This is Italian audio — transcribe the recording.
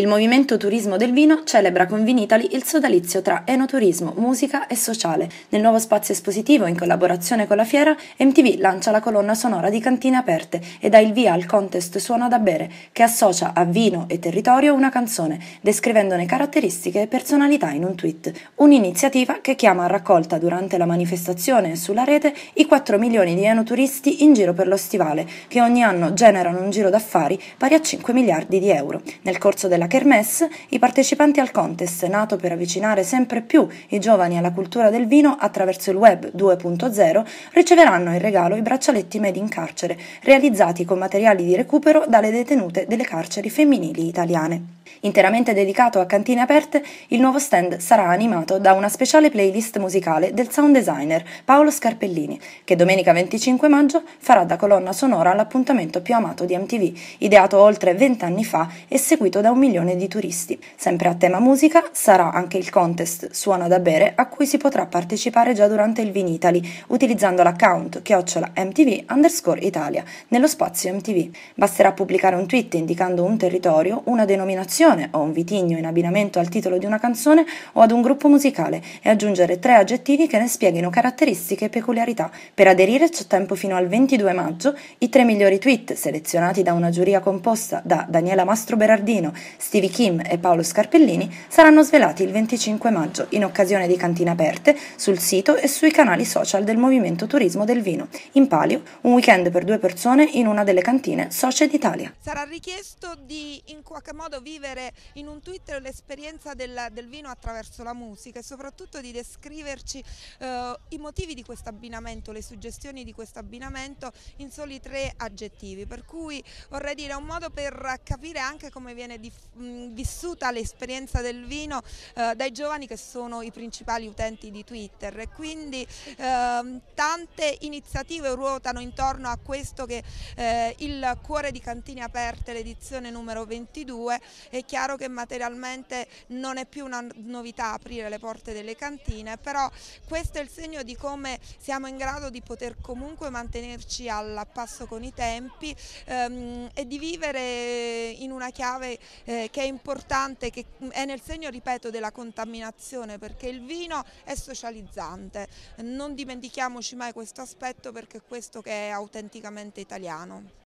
Il movimento Turismo del Vino celebra con Vinitali il sodalizio tra enoturismo, musica e sociale. Nel nuovo spazio espositivo, in collaborazione con la fiera, MTV lancia la colonna sonora di Cantine Aperte e dà il via al contest Suona da bere, che associa a vino e territorio una canzone, descrivendone caratteristiche e personalità in un tweet. Un'iniziativa che chiama a raccolta durante la manifestazione e sulla rete i 4 milioni di enoturisti in giro per lo stivale, che ogni anno generano un giro d'affari pari a 5 miliardi di euro. Nel corso della Kermesse i partecipanti al contest, nato per avvicinare sempre più i giovani alla cultura del vino attraverso il web 2.0, riceveranno in regalo i braccialetti made in carcere, realizzati con materiali di recupero dalle detenute delle carceri femminili italiane. Interamente dedicato a cantine aperte, il nuovo stand sarà animato da una speciale playlist musicale del sound designer Paolo Scarpellini, che domenica 25 maggio farà da colonna sonora all'appuntamento più amato di MTV, ideato oltre 20 anni fa e seguito da un milione di turisti. Sempre a tema musica sarà anche il contest Suona da bere a cui si potrà partecipare già durante il Vinitali, utilizzando l'account chiocciola MTV underscore Italia nello spazio MTV. Basterà pubblicare un tweet indicando un territorio, una denominazione produzione o un vitigno in abbinamento al titolo di una canzone o ad un gruppo musicale e aggiungere tre aggettivi che ne spieghino caratteristiche e peculiarità. Per aderire c'è tempo fino al 22 maggio. I tre migliori tweet selezionati da una giuria composta da Daniela Mastro Berardino, Stevie Kim e Paolo Scarpellini saranno svelati il 25 maggio in occasione di cantine aperte sul sito e sui canali social del Movimento Turismo del Vino. In palio, un weekend per due persone in una delle cantine Soce d'Italia. Sarà richiesto di in qualche modo vivere vivere in un Twitter l'esperienza del, del, vino attraverso la musica e soprattutto di descriverci eh, i motivi di questo abbinamento, le suggestioni di questo abbinamento in soli tre aggettivi, per cui vorrei dire un modo per capire anche come viene mm, vissuta l'esperienza del vino eh, dai giovani che sono i principali utenti di Twitter e quindi eh, tante iniziative ruotano intorno a questo che eh, il cuore di Cantine Aperte, l'edizione numero 22 e chiaro che materialmente non è più una novità aprire le porte delle cantine, però questo è il segno di come siamo in grado di poter comunque mantenerci al passo con i tempi ehm, e di vivere in una chiave eh, che è importante, che è nel segno, ripeto, della contaminazione, perché il vino è socializzante. Non dimentichiamoci mai questo aspetto perché è questo che è autenticamente italiano.